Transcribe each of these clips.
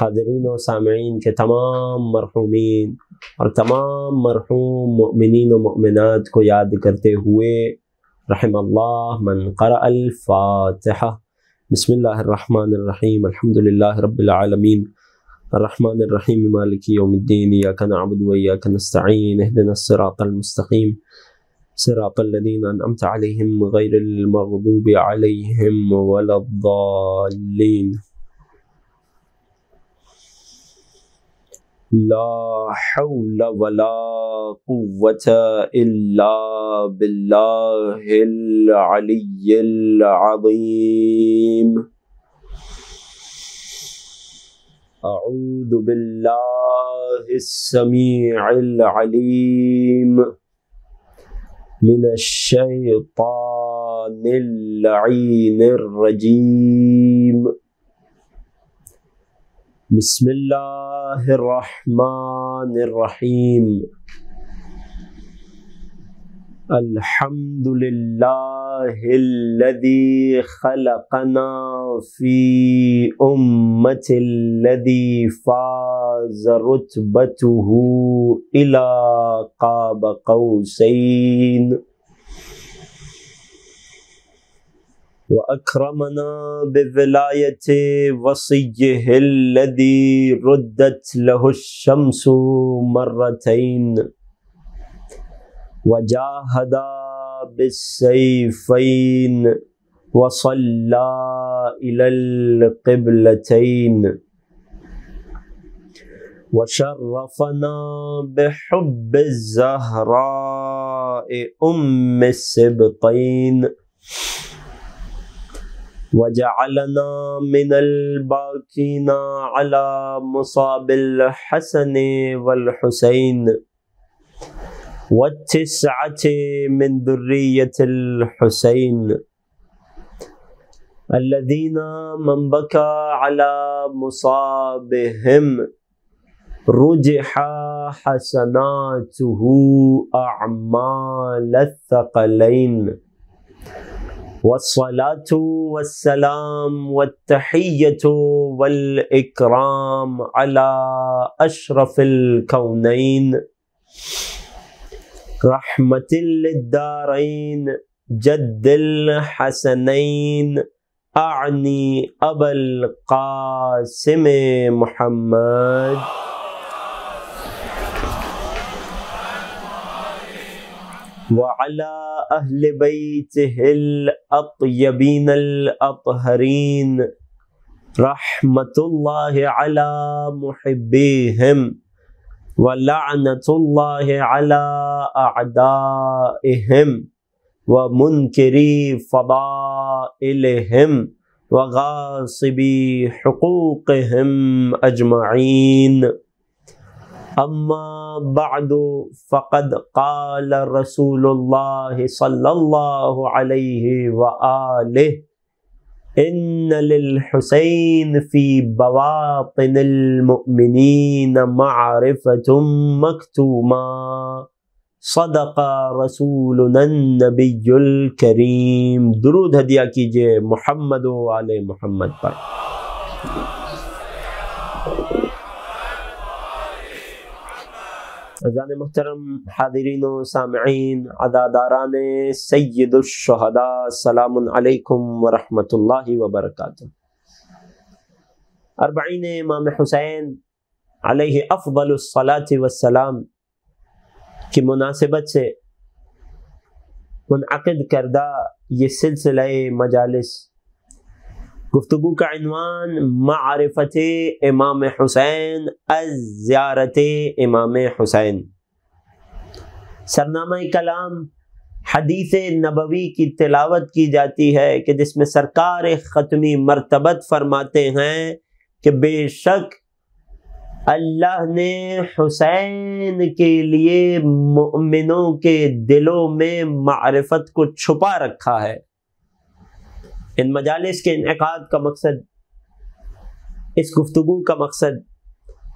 हाजरीन और सामीन के तमाम मरहूमिन और तमाम मरहूम ममिन वमिनत को याद करते हुए रहमल्ला मन क़राफ़ातह बसमीम अलहमदिल्ला रबालमीन रहमान मालिकीद्दीन याकनबुदयाकनस्तीन हदनसरातमस्तकीम सरातलदीन अनमत गैरमूब अलहम वलद्दालीन لا حول ولا قوة إلا بالله العلي العظيم أعوذ بالله السميع العليم من الشيطان اللعين الرجيم بسم الله الرحمن الرحيم الحمد لله الذي خلقنا في أمة الذي فاز رتبته إلى قاب قوسين واكرمنا بولايه وصيه الذي ردت له الشمس مرتين وجاهدا بالسيفين وصلى الى القبلتين وشرفنا بحب الزهراء ام السبطين وجعلنا من الباكين على مصاب الحسن والحسين والتسعة من ذرية الحسين الذين من بكى على مصابهم رجح حسناته أعمال الثقلين والصلاة والسلام والتحية والإكرام على أشرف الكونين رحمة للدارين جد الحسنين أعني أبا القاسم محمد وعلى أهل بيته الأطيبين الأطهرين رحمة الله على محبيهم ولعنة الله على أعدائهم ومنكري فضائلهم وغاصبي حقوقهم أجمعين أما بعد فقد قال رسول الله صلى الله عليه وآله إن للحسين في بواطن المؤمنين معرفة مكتومة صدق رسولنا النبي الكريم درود هدیہ كيجي محمد وعلي محمد بارك अजान मोहतरम हादरीन सामीन अदादारान सैदुलशहदा सलामकुम वरहमल वबरक अरबाइन इमाम हुसैन अफबलसलात वसलाम की मुनासिबत से मनद करदा ये सिलसिला मजालस गुफ्तु का अनवान मारफत इमाम हुसैन अज़ारत इमाम हुसैन सरनामा कलाम हदीस नबवी की तिलावत की जाती है कि जिसमें सरकार ख़तमी मरतबत फरमाते हैं कि बेशक अल्लाह ने हुसैन के लिए मुमिनों के दिलों में मारफत को छुपा रखा है इन मजालस के इनका का मकसद इस गुफ्तु का मकसद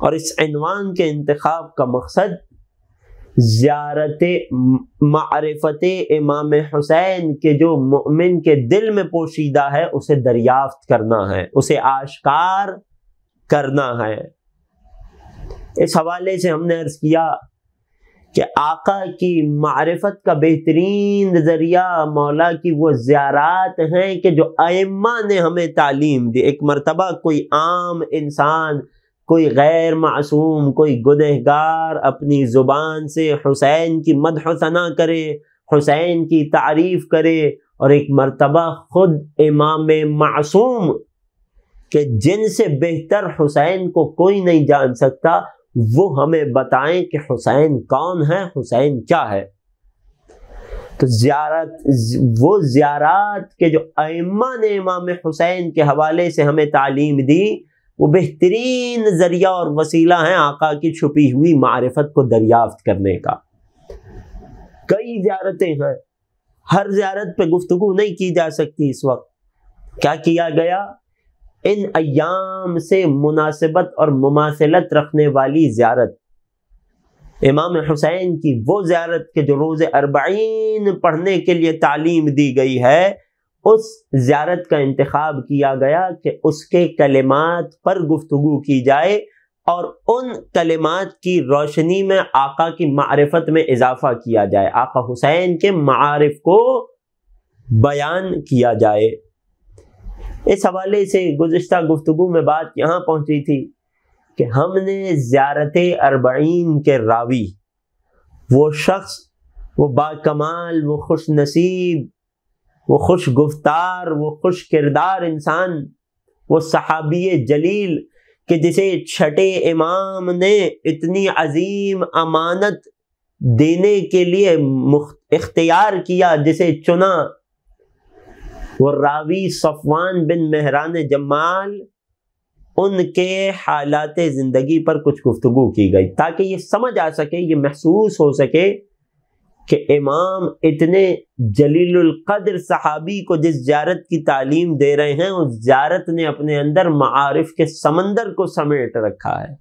और इस अनवान के इंतखब का मकसद ज्यारत मारफत इमाम हुसैन के जो मुमिन के दिल में पोशीदा है उसे दरियाफ्त करना है उसे आश्कार करना है इस हवाले से हमने अर्ज किया कि आका की मारफत का बेहतरीन ज़रिया मौला की वो ज़्यारात हैं कि जो अम्मा ने हमें तालीम दी एक मरतबा कोई आम इंसान कोई गैर मासूम कोई गुनहगार अपनी ज़ुबान से हुसैन की मदहसना करे हुसैन की तारीफ़ करे और एक मरतबा ख़ुद इमाम मासूम के जिनसे बेहतर हुसैन को कोई नहीं जान सकता वो हमें बताएं कि हुसैन कौन है हुसैन क्या है तो ज्यारत वो ज्यारत के जो अम्मा ने इमाम हुसैन के हवाले से हमें तालीम दी वो बेहतरीन जरिया और वसीला है आका की छुपी हुई मारफत को दरियाफ्त करने का कई ज्यारतें हैं हर ज्यारत पे गुफ्तु नहीं की जा सकती इस वक्त क्या किया गया इन अयाम से मुनासिबत और मुमासिलत रखने वाली ज्यारत इमाम हुसैन की वो ज्यारत के जो रोज़ अरबाइन पढ़ने के लिए तालीम दी गई है उस ज्यारत का इंतखब किया गया कि उसके कलिमात पर गुफ्तु की जाए और उन कलिमात की रोशनी में आका की मारफत में इजाफा किया जाए आका हुसैन के मारफ को बयान किया जाए इस हवाले से गुज्त गुफ्तु में बात यहाँ पहुँची थी कि हमने ज्यारत अरबईन के रावी वो शख्स वो बाकमाल वो खुश नसीब वो खुश गुफ्तार वो खुश किरदार इंसान वो सहाबी जलील कि जिसे छठे इमाम ने इतनी अजीम अमानत देने के लिए इख्तियार किया जिसे चुना वो रावी सफवान बिन मेहरान जमाल उनके हालात ज़िंदगी पर कुछ गुफ्तु की गई ताकि ये समझ आ सके ये महसूस हो सके कि इमाम इतने जलीलकद्र सहाबी को जिस जारत की तालीम दे रहे हैं उस जारत ने अपने अंदर मारफ के समंदर को समेट रखा है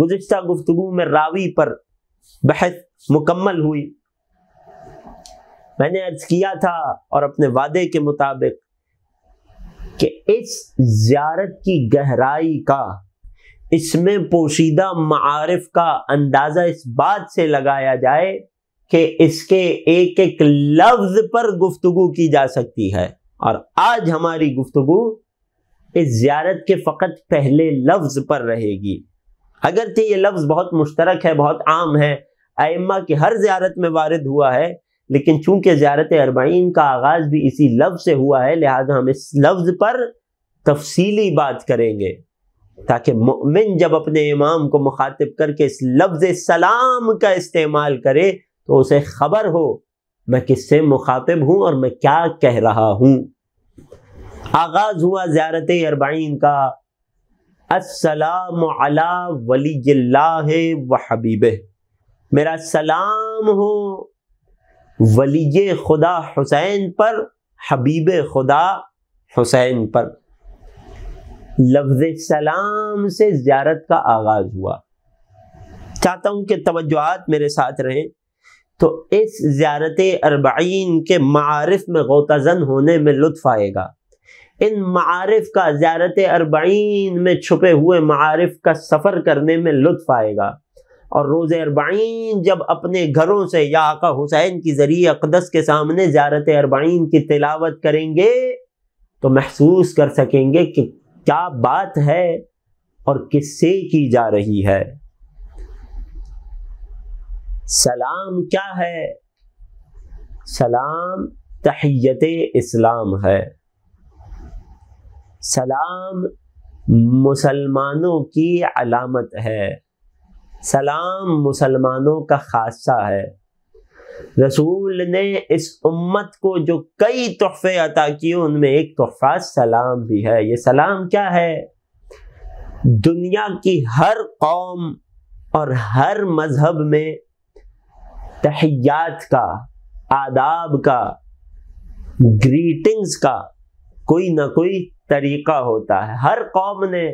गुज्त गुफ्तु में रावी पर बहस मुकम्मल हुई मैंने अर्ज किया था और अपने वादे के मुताबिक कि इस जियारत की गहराई का इसमें पोशीदा मारफ का अंदाज़ा इस बात से लगाया जाए कि इसके एक एक लफ्ज पर गुफ्तगु की जा सकती है और आज हमारी गुफ्तगु इस जियारत के फ़कत पहले लफ्ज पर रहेगी अगरचे ये लफ्ज़ बहुत मुश्तरक है बहुत आम है आइम्मा की हर जियारत में वारद हुआ है लेकिन चूंकि ज्यारत अरबाइन का आगाज भी इसी लफ्ज से हुआ है लिहाजा हम इस लफ्ज पर तफसीली बात करेंगे ताकि मुमिन जब अपने इमाम को मुखातिब करके इस लफ्ज सलाम का इस्तेमाल करे तो उसे खबर हो मैं किससे मुखातिब हूं और मैं क्या कह रहा हूं आगाज हुआ ज्यारत अरबाइन का असलाम वली वहबीब हबीब मेरा सलाम हो वली खुदा हुसैन पर हबीब खुदा हुसैन पर लफ्ज सलाम से ज्यारत का आगाज हुआ चाहता हूं कि तवज्जात मेरे साथ रहें तो इस ज्यारत अरबाइन के मारफ में गोताजन होने में लुत्फ आएगा इन मारफ का ज्यारत अरबाइन में छुपे हुए मारफ का सफ़र करने में लुत्फ आएगा और रोज़ अरबाइन जब अपने घरों से या आका हुसैन की ज़रिए अकदस के सामने ज़ारत अरबाइन की तिलावत करेंगे तो महसूस कर सकेंगे कि क्या बात है और किससे की जा रही है सलाम क्या है सलाम तहियत इस्लाम है सलाम मुसलमानों की अलामत है सलाम मुसलमानों का खासा है रसूल ने इस उम्मत को जो कई तोहफे अता किए उनमें एक तोहफा सलाम भी है ये सलाम क्या है दुनिया की हर कौम और हर मजहब में तहयात का आदाब का ग्रीटिंग्स का कोई ना कोई तरीका होता है हर कौम ने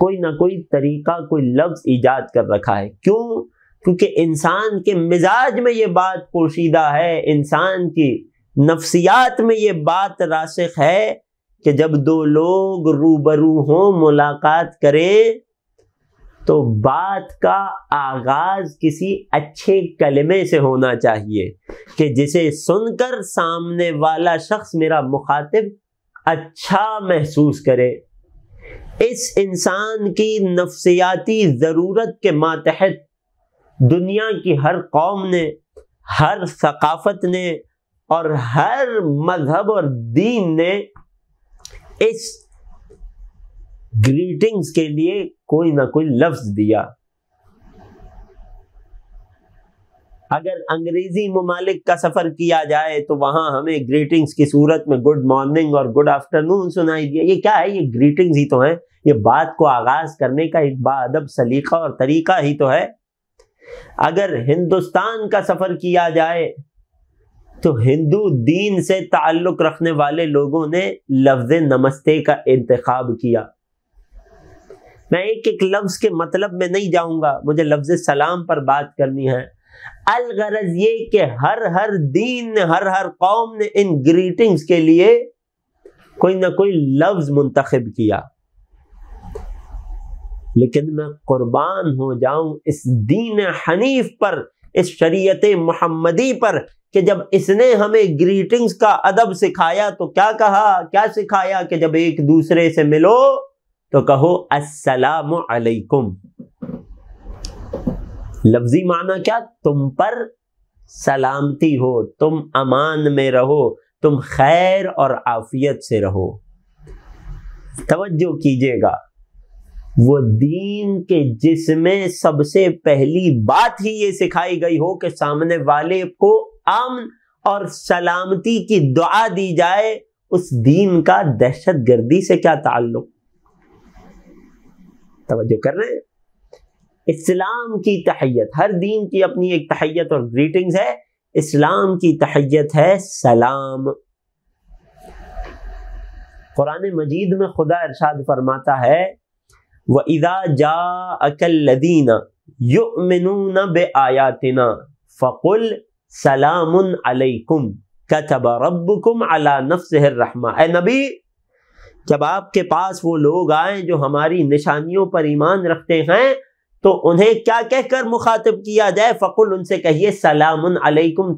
कोई ना कोई तरीका कोई लफ्ज ईजाद कर रखा है क्यों क्योंकि इंसान के मिजाज में ये बात पोशीदा है इंसान की नफ्सियात में ये बात राशिक है कि जब दो लोग रूबरू हों मुलाकात करें तो बात का आगाज किसी अच्छे कलमे से होना चाहिए कि जिसे सुनकर सामने वाला शख्स मेरा मुखातिब अच्छा महसूस करे इस इंसान की नफ्सियाती ज़रूरत के मातहत दुनिया की हर कौम ने हर सकाफत ने और हर मजहब और दीन ने इस ग्रीटिंग्स के लिए कोई ना कोई लफ्ज दिया अगर अंग्रेजी ममालिक का सफर किया जाए तो वहां हमें ग्रीटिंग्स की सूरत में गुड मॉर्निंग और गुड आफ्टरनून सुनाई दिया ये क्या है ये ग्रीटिंग्स ही तो हैं ये बात को आगाज करने का एक बादब सलीका और तरीका ही तो है अगर हिंदुस्तान का सफर किया जाए तो हिंदू दीन से ताल्लुक रखने वाले लोगों ने लफ्ज नमस्ते का इंतखब किया मैं एक एक लफ्ज के मतलब में नहीं जाऊंगा मुझे लफ्ज सलाम पर बात करनी है अलगरज ये कि हर हर दीन ने हर हर कौम ने इन ग्रीटिंग्स के लिए कोई ना कोई लफ्ज मुंतखब किया लेकिन मैं कुर्बान हो जाऊं इस दीन हनीफ पर इस शरीयत मोहम्मदी पर कि जब इसने हमें ग्रीटिंग्स का अदब सिखाया तो क्या कहा क्या सिखाया कि जब एक दूसरे से मिलो तो कहो अस्सलाम वालेकुम लफ्जी माना क्या तुम पर सलामती हो तुम अमान में रहो तुम खैर और आफियत से रहो तवज्जो कीजिएगा वो दीन के जिसमें सबसे पहली बात ही ये सिखाई गई हो कि सामने वाले को अमन और सलामती की दुआ दी जाए उस दीन का दहशत गर्दी से क्या ताल्लुक तवज्जो कर रहे हैं इस्लाम की तहियत हर दीन की अपनी एक तहयत और ग्रीटिंग्स है इस्लाम की तहियत है सलाम कुरान मजीद में खुदा इरशाद फरमाता है व इदा जा अकल्लदीना युमिनून बे आयातना फ़कुल सलाम अलैकुम कतब रब्बुकुम अला नफ्सहरमा ए नबी जब आपके पास वो लोग आए जो हमारी निशानियों पर ईमान रखते हैं तो उन्हें क्या कहकर मुखातब किया जाए फ़कुल उनसे कहिए सलाम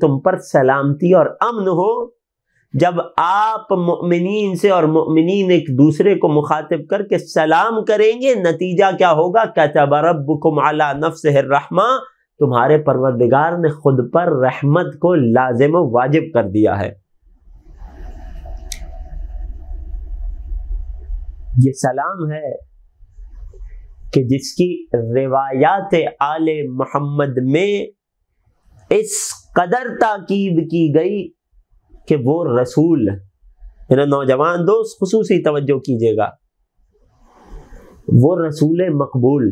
तुम पर सलामती और अमन हो जब आप मुमिन से और मुमिन एक दूसरे को मुखातिब करके सलाम करेंगे नतीजा क्या होगा कहता रब्बुकुम अला नफ्स रहमा तुम्हारे परवरदिगार ने खुद पर रहमत को लाजिम वाजिब कर दिया है ये सलाम है कि जिसकी रिवायात आले मोहम्मद में इस कदर ताकीद की गई कि वो रसूल मेरा नौजवान दोस्त खसूस तवज्जो कीजिएगा वो रसूल मकबूल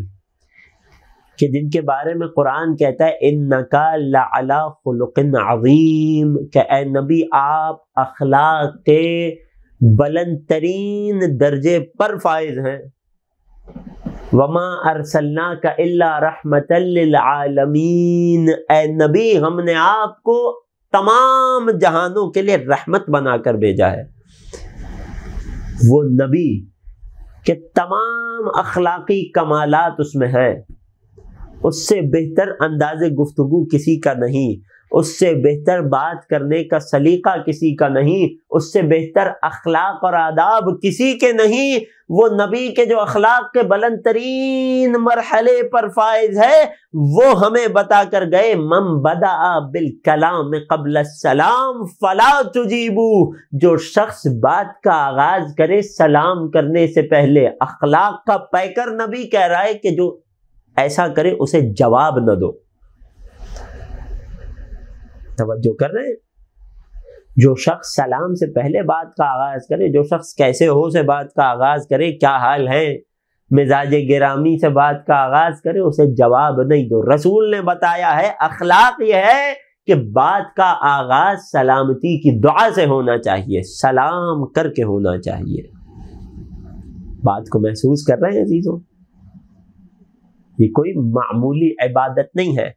कि जिनके बारे में कुरान कहता है इन नकालाकिन अवीम के ए नबी आप अखलाक के बुलंद तरीन दर्जे पर फायज हैं वमा अरसल्ला का अल्ला रहमतमीन ए नबी हमने आपको तमाम जहानों के लिए रहमत बनाकर भेजा है वो नबी के तमाम अखलाकी कमालात उसमें है उससे बेहतर अंदाज गुफ्तगु किसी का नहीं उससे बेहतर बात करने का सलीका किसी का नहीं उससे बेहतर अखलाक और आदाब किसी के नहीं वो नबी के जो अखलाक के बुलंद तरीन मरहले पर फायज है वो हमें बताकर गए मम बदा बिल कलाम कबल सलाम फला तुजीबू जो शख्स बात का आगाज करे सलाम करने से पहले अखलाक का पैकर नबी कह रहा है कि जो ऐसा करे उसे जवाब न दो तवज्जो कर रहे हैं जो शख्स सलाम से पहले बात का आगाज़ करे जो शख्स कैसे हो से बात का आगाज़ करे क्या हाल है मिजाज गिरामी से बात का आगाज़ करे उसे जवाब नहीं दो तो रसूल ने बताया है अखलाक यह है कि बात का आगाज़ सलामती की दुआ से होना चाहिए सलाम करके होना चाहिए बात को महसूस कर रहे हैं अजीज़ों ये कोई मामूली इबादत नहीं है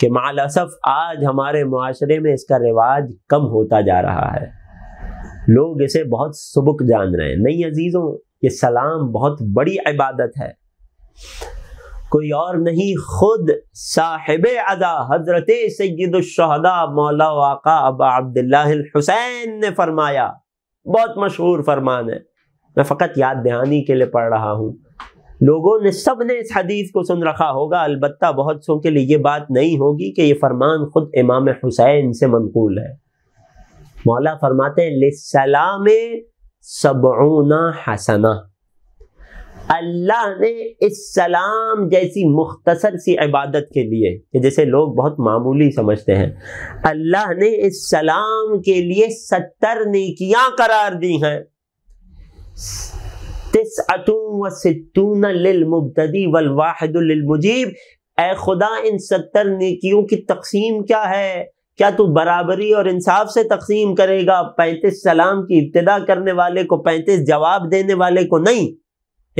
कि मालसफ आज हमारे माशरे में इसका रिवाज कम होता जा रहा है लोग इसे बहुत सबक जान रहे हैं नहीं अजीज़ों ये सलाम बहुत बड़ी इबादत है कोई और नहीं खुद साहिब अदा हजरत सैदुलशहदा मौला अब अबा ने फरमाया बहुत मशहूर फरमान है मैं फ़कत याद दहानी के लिए पढ़ रहा हूँ लोगों ने सब ने इस हदीस को सुन रखा होगा अलबत् बहुत सो के लिए ये बात नहीं होगी कि ये फरमान खुद इमाम हुसैन से मनकूल है मौला फरमाते हैं सबना हसना अल्लाह ने इस सलाम जैसी मुख्तसर सी इबादत के लिए जैसे लोग बहुत मामूली समझते हैं अल्लाह ने इस सलाम के लिए सत्तर नेकियां करार दी हैं तिसअतुन ए खुदा इन सत्तर नेकियों की तकसीम क्या है क्या तू बराबरी और इंसाफ से तकसीम करेगा पैंतीस सलाम की इब्तदा करने वाले को पैंतीस जवाब देने वाले को नहीं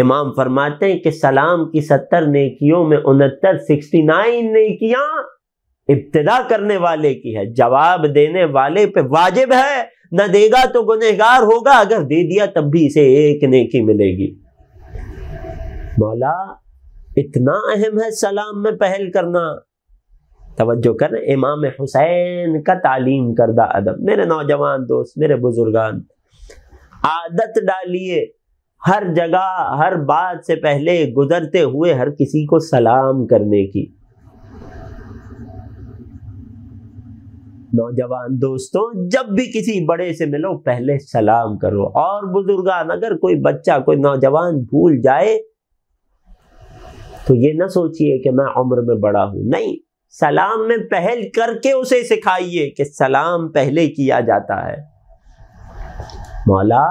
इमाम फरमाते हैं कि सलाम की सत्तर नेकियों में उनहत्तर सिक्सटी नाइन नेकियां इब्तदा करने वाले की है जवाब देने वाले पे वाजिब है न देगा तो गुनहगार होगा अगर दे दिया तब भी इसे एक नेकी मिलेगी मौला इतना अहम है सलाम में पहल करना तवज्जो कर इमाम हुसैन का तालीम करदा अदब मेरे नौजवान दोस्त मेरे बुजुर्गान आदत डालिए हर जगह हर बात से पहले गुजरते हुए हर किसी को सलाम करने की नौजवान दोस्तों जब भी किसी बड़े से मिलो पहले सलाम करो और बुजुर्गान अगर कोई बच्चा कोई नौजवान भूल जाए तो ये ना सोचिए कि मैं उम्र में बड़ा हूं नहीं सलाम में पहल करके उसे सिखाइए कि सलाम पहले किया जाता है मौला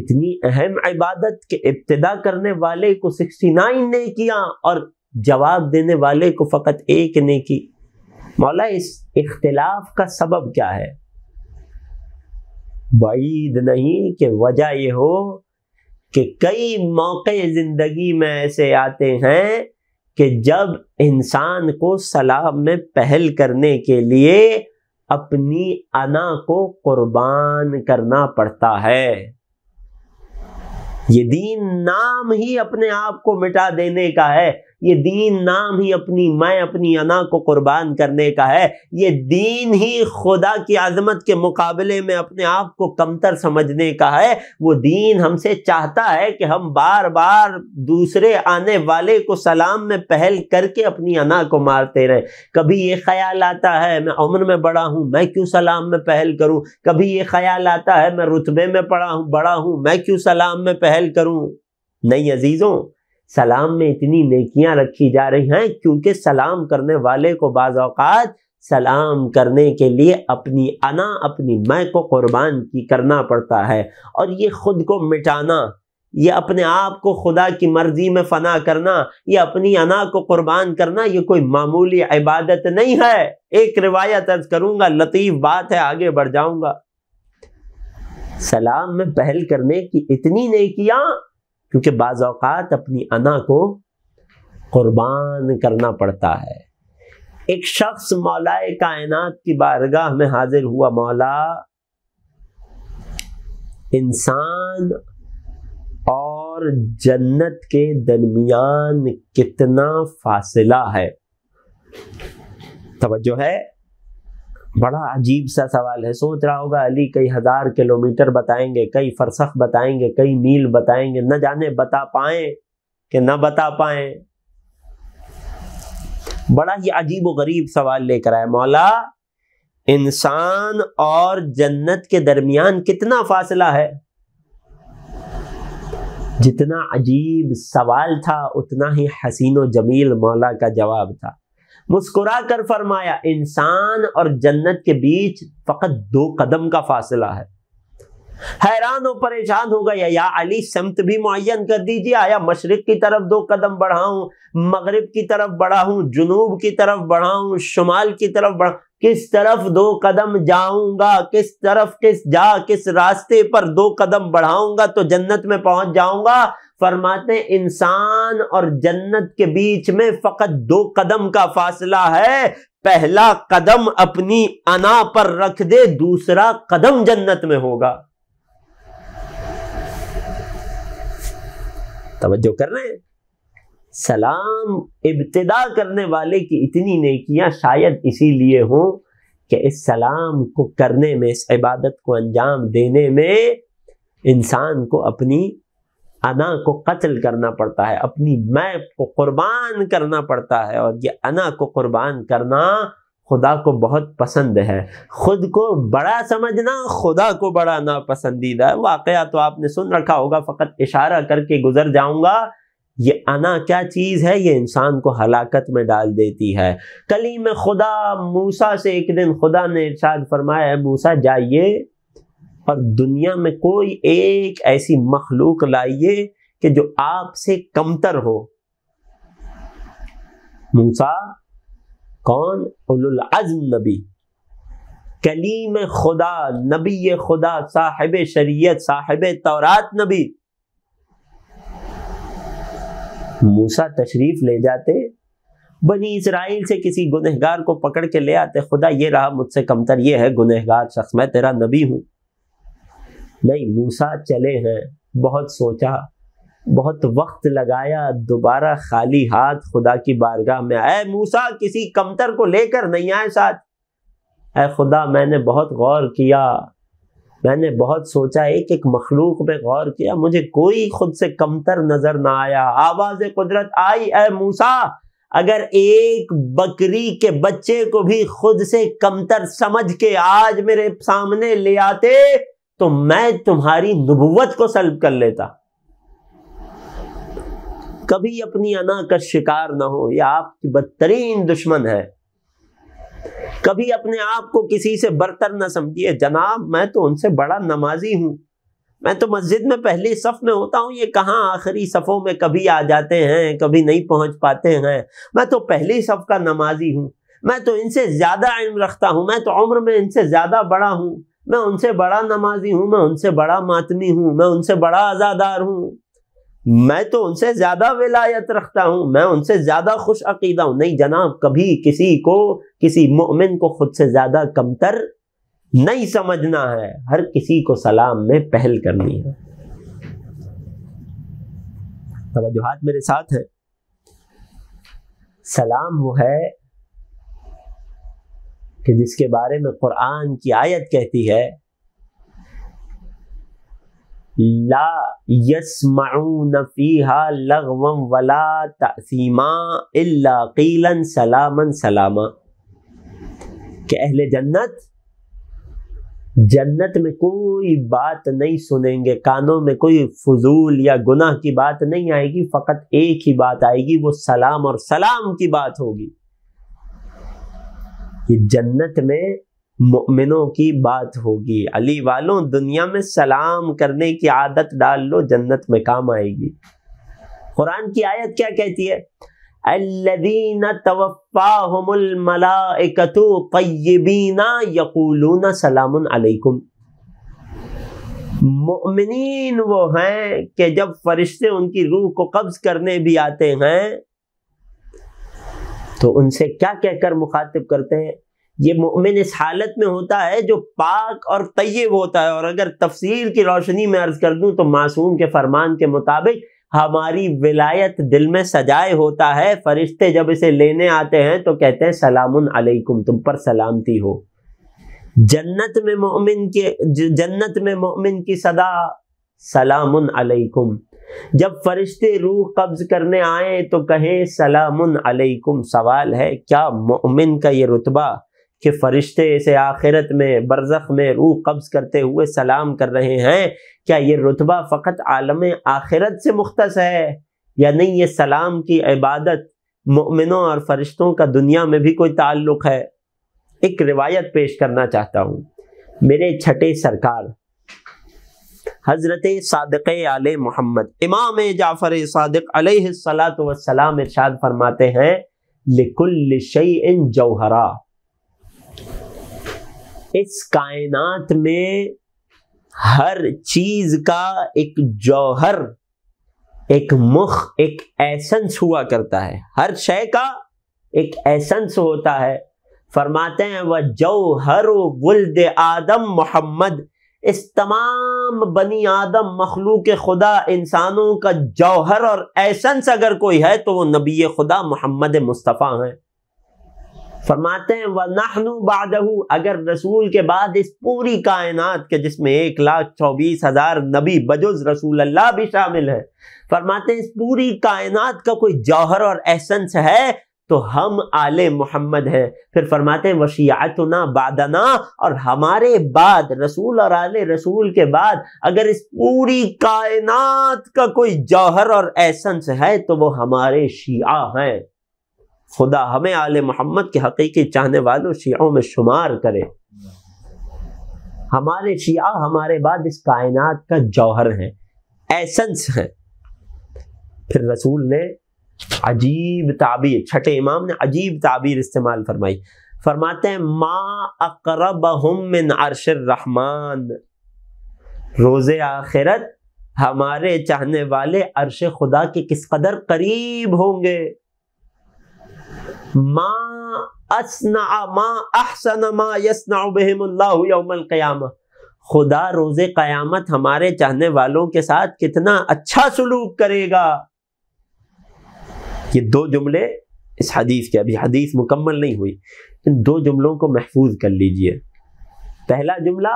इतनी अहम इबादत के इब्तदा करने वाले को 69 ने किया और जवाब देने वाले को फकत एक ने की मौला इस इख्तलाफ का सबब क्या है बाईद नहीं कि वजह यह हो कि कई मौके ज़िंदगी में ऐसे आते हैं कि जब इंसान को सलाम में पहल करने के लिए अपनी अना को कुर्बान करना पड़ता है ये दीन नाम ही अपने आप को मिटा देने का है ये दीन नाम ही अपनी मैं अपनी अना को कुर्बान करने का है ये दीन ही खुदा की आज़मत के मुकाबले में अपने आप को कमतर समझने का है वो दीन हमसे चाहता है कि हम बार बार दूसरे आने वाले को सलाम में पहल करके अपनी अना को मारते रहे कभी ये ख्याल आता है मैं उम्र में बड़ा हूँ मैं क्यों सलाम में पहल करूँ कभी ये ख्याल आता है मैं रुतबे में पड़ा हूँ बड़ा हूँ मैं क्यों सलाम में पहल करूँ नहीं अजीज़ों सलाम में इतनी नेकियां रखी जा रही हैं क्योंकि सलाम करने वाले को बाज़ सलाम करने के लिए अपनी अना अपनी मैं को कुर्बान की करना पड़ता है और ये खुद को मिटाना ये अपने आप को खुदा की मर्जी में फना करना ये अपनी अना को कुर्बान करना ये कोई मामूली इबादत नहीं है एक रिवायत अर्ज करूंगा लतीफ़ बात है आगे बढ़ जाऊंगा सलाम में पहल करने की इतनी नेकियां क्योंकि बाज़ात अपनी अना को कुर्बान करना पड़ता है एक शख्स मौलाए कायनात की बारगाह में हाजिर हुआ मौला इंसान और जन्नत के दरमियान कितना फासला है तो है बड़ा अजीब सा सवाल है सोच रहा होगा अली कई हज़ार किलोमीटर बताएंगे कई फरसख बताएंगे कई मील बताएंगे न जाने बता पाए कि न बता पाए बड़ा ही अजीब व गरीब सवाल लेकर आए मौला इंसान और जन्नत के दरमियान कितना फासला है जितना अजीब सवाल था उतना ही हसीनो जमील मौला का जवाब था मुस्कुरा कर फरमाया इंसान और जन्नत के बीच फकत दो कदम का फासला है हैरान और परेशान हो गया या अली समत भी मुन कर दीजिए आया मशरक की तरफ दो कदम बढ़ाऊं मगरब की तरफ बढ़ाऊं जुनूब की तरफ बढ़ाऊं शुमाल की तरफ बढ़ाऊ किस तरफ दो कदम जाऊंगा किस तरफ किस जा किस रास्ते पर दो कदम बढ़ाऊंगा तो जन्नत में पहुंच जाऊंगा फरमाते इंसान और जन्नत के बीच में फकत दो कदम का फासला है पहला कदम अपनी अना पर रख दे दूसरा कदम जन्नत में होगा तवज्जो कर रहे हैं सलाम इब्तदा करने वाले की इतनी नेकियां शायद इसीलिए हों कि इस सलाम को करने में इस इबादत को अंजाम देने में इंसान को अपनी अना को कत्ल करना पड़ता है अपनी मैं को कुर्बान करना पड़ता है और ये अना को कुर्बान करना खुदा को बहुत पसंद है खुद को बड़ा समझना खुदा को बड़ा नापसंदीदा है वाकया तो आपने सुन रखा होगा फ़कत इशारा करके गुजर जाऊंगा ये अना क्या चीज़ है ये इंसान को हलाकत में डाल देती है कली में खुदा मूसा से एक दिन खुदा ने इर्शाद फरमाया मूसा जाइए और दुनिया में कोई एक ऐसी मखलूक लाइए कि जो आपसे कमतर हो मूसा कौन उलुल अजम नबी कलीम खुदा नबी खुदा साहेब शरीयत साहेब तौरात नबी मूसा तशरीफ ले जाते बनी इसराइल से किसी गुनहगार को पकड़ के ले आते खुदा ये रहा मुझसे कमतर ये है गुनहगार शख्स मैं तेरा नबी हूं नहीं मूसा चले हैं बहुत सोचा बहुत वक्त लगाया दोबारा खाली हाथ खुदा की बारगाह में अः मूसा किसी कमतर को लेकर नहीं आए साथ अः खुदा मैंने बहुत गौर किया मैंने बहुत सोचा एक एक मखलूक में गौर किया मुझे कोई खुद से कमतर नजर ना आया आवाज कुदरत आई ए मूसा अगर एक बकरी के बच्चे को भी खुद से कमतर समझ के आज मेरे सामने ले आते तो मैं तुम्हारी नबुवत को सल्ब कर लेता कभी अपनी अना का शिकार ना हो यह आपकी बदतरीन दुश्मन है कभी अपने आप को किसी से बरतर ना समझिए जनाब मैं तो उनसे बड़ा नमाजी हूं मैं तो मस्जिद में पहली सफ में होता हूं ये कहाँ आखिरी सफ़ों में कभी आ जाते हैं कभी नहीं पहुंच पाते हैं मैं तो पहली सफ का नमाजी हूं मैं तो इनसे ज़्यादा इम रखता हूं मैं तो उम्र में इनसे ज़्यादा बड़ा हूं मैं उनसे बड़ा नमाजी हूं मैं उनसे बड़ा मातमी हूं मैं उनसे बड़ा आज़ादार हूं मैं तो उनसे ज़्यादा विलायत रखता हूं मैं उनसे ज़्यादा खुश अकीदा हूं नहीं जनाब कभी किसी को किसी मोमिन को खुद से ज़्यादा कमतर नहीं समझना है हर किसी को सलाम में पहल करनी है तो मेरे साथ है सलाम वो है कि जिसके बारे में कुरान की आयत कहती है ला यसमाउन वला इल्ला कीलन सलामन सलामा के अहले जन्नत जन्नत में कोई बात नहीं सुनेंगे कानों में कोई फजूल या गुनाह की बात नहीं आएगी फ़कत एक ही बात आएगी वो सलाम और सलाम की बात होगी कि जन्नत में मोमिनों की बात होगी अली वालों दुनिया में सलाम करने की आदत डाल लो जन्नत में काम आएगी कुरान की आयत क्या कहती है सलामुन वो हैं कि जब फरिश्ते उनकी रूह को कब्ज करने भी आते हैं तो उनसे क्या कहकर मुखातिब करते हैं ये मोमिन इस हालत में होता है जो पाक और तयब होता है और अगर तफसीर की रोशनी में अर्ज कर दूं तो मासूम के फरमान के मुताबिक हमारी विलायत दिल में सजाए होता है फरिश्ते जब इसे लेने आते हैं तो कहते हैं सलाम अलैकुम तुम पर सलामती हो जन्नत में मोमिन के जन्नत में मोमिन की सदा सलाम अलैकुम जब फरिश्ते रूह कब्ज करने आए तो कहें सलाम अलैकुम सवाल है क्या मोमिन का ये रुतबा कि फरिश्ते इसे आखिरत में बरज़ख में रूह कब्ज़ करते हुए सलाम कर रहे हैं क्या ये रुतबा फ़कत आलम आखिरत से मुख्त है या नहीं ये सलाम की इबादत ममिनों और फरिश्तों का दुनिया में भी कोई ताल्लुक़ है एक रिवायत पेश करना चाहता हूँ मेरे छठे सरकार हज़रत सदक़ आल मोहम्मद इमाम जाफ़र सदक सलाम इर्शाद फरमाते हैं लिकुल जौहरा इस कायनात में हर चीज का एक जौहर एक मुख एक एसेंस हुआ करता है हर शय का एक एसेंस होता है फरमाते हैं वह जौहर वुल्द आदम मोहम्मद इस तमाम बनी आदम मखलूक खुदा इंसानों का जौहर और एसेंस अगर कोई है तो वो नबी खुदा मोहम्मद मुस्तफ़ा हैं फरमाते हैं वनाहनु बादहू अगर रसूल के बाद इस पूरी कायनात के जिसमें एक लाख चौबीस हज़ार नबी बजुज रसूल अल्लाह भी शामिल है फरमाते हैं इस पूरी कायनात का कोई जौहर और एसेंस है तो हम आले मोहम्मद हैं फिर फरमाते हैं वशियातना बादना और हमारे बाद रसूल और आले रसूल के बाद अगर इस पूरी कायनात का कोई जौहर और एसेंस है तो वो हमारे शिया हैं खुदा हमें आले मोहम्मद के हकीकी चाहने वालों शियाओं में शुमार करे हमारे शिया हमारे बाद इस कायनात का जौहर है एसेंस है फिर रसूल ने अजीब ताबीर छठे इमाम ने अजीब ताबीर इस्तेमाल फरमाई फरमाते हैं मा अकरब मिन अरशर रहमान रोज़े आखिरत हमारे चाहने वाले अरश खुदा के किस कदर करीब होंगे मा असना मा अहसन माँ खुदा रोजे क़यामत हमारे चाहने वालों के साथ कितना अच्छा सलूक करेगा ये दो जुमले इस हदीस के अभी हदीस मुकम्मल नहीं हुई इन दो जुमलों को महफूज कर लीजिए पहला जुमला